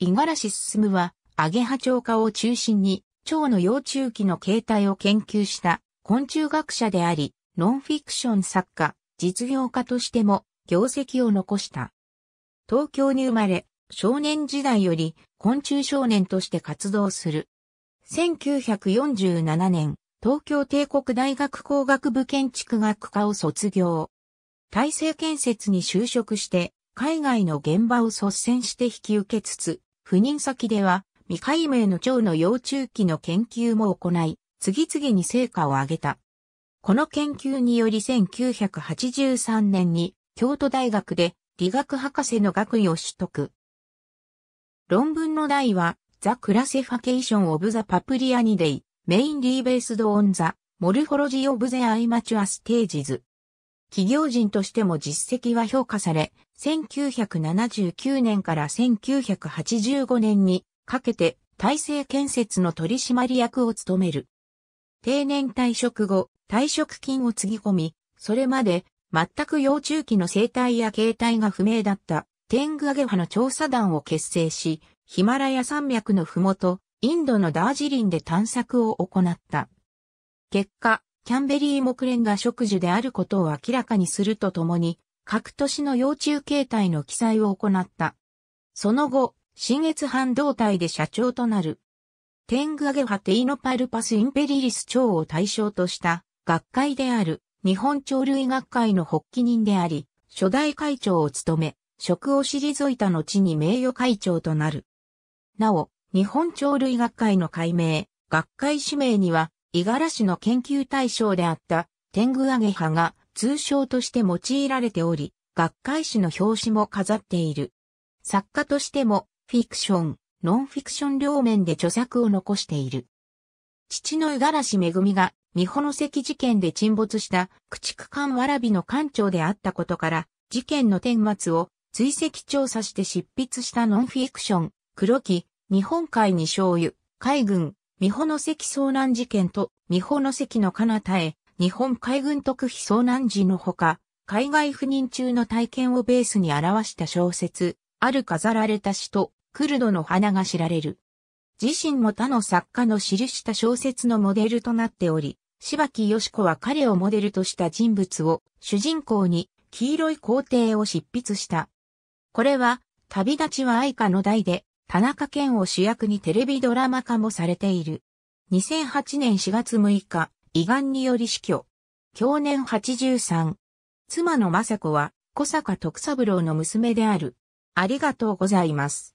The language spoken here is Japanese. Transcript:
五十嵐進は、アゲハチョウ科を中心に、蝶の幼虫期の形態を研究した昆虫学者であり、ノンフィクション作家、実業家としても業績を残した。東京に生まれ、少年時代より昆虫少年として活動する。1947年、東京帝国大学工学部建築学科を卒業。大成建設に就職して、海外の現場を率先して引き受けつつ、赴任先では未解明の蝶の幼虫期の研究も行い、次々に成果を上げた。この研究により1983年に京都大学で理学博士の学位を取得。論文の題は、The Classification of the Paprianidae, Mainly Based on the Morphology of the Immature Stages 企業人としても実績は評価され、1979年から1985年にかけて体制建設の取締役を務める。定年退職後、退職金をつぎ込み、それまで全く幼虫期の生態や形態が不明だった天狗グアゲハの調査団を結成し、ヒマラヤ山脈のふもと、インドのダージリンで探索を行った。結果、キャンベリー木蓮が植樹であることを明らかにするとともに、各都市の幼虫形態の記載を行った。その後、新越半導体で社長となる。テングアゲハテイノパルパスインペリリス蝶を対象とした学会である日本鳥類学会の発起人であり、初代会長を務め、職を退いた後に名誉会長となる。なお、日本鳥類学会の改名、学会指名には、五十嵐の研究対象であった天狗アゲハが通称として用いられており、学会誌の表紙も飾っている。作家としてもフィクション、ノンフィクション両面で著作を残している。父の五十嵐恵が三保関事件で沈没した駆逐艦わらびの艦長であったことから、事件の顛末を追跡調査して執筆したノンフィクション、黒木、日本海に醤油、海軍、美保関遭難事件と美保関の彼方へ日本海軍特秘遭難時のほか、海外赴任中の体験をベースに表した小説、ある飾られた詩とクルドの花が知られる。自身も他の作家の記した小説のモデルとなっており、柴木よし子は彼をモデルとした人物を主人公に黄色い皇帝を執筆した。これは旅立ちは愛花の題で田中健を主役にテレビドラマ化もされている。2008年4月6日、胃がんにより死去。去年83。妻の雅子は、小坂徳三郎の娘である。ありがとうございます。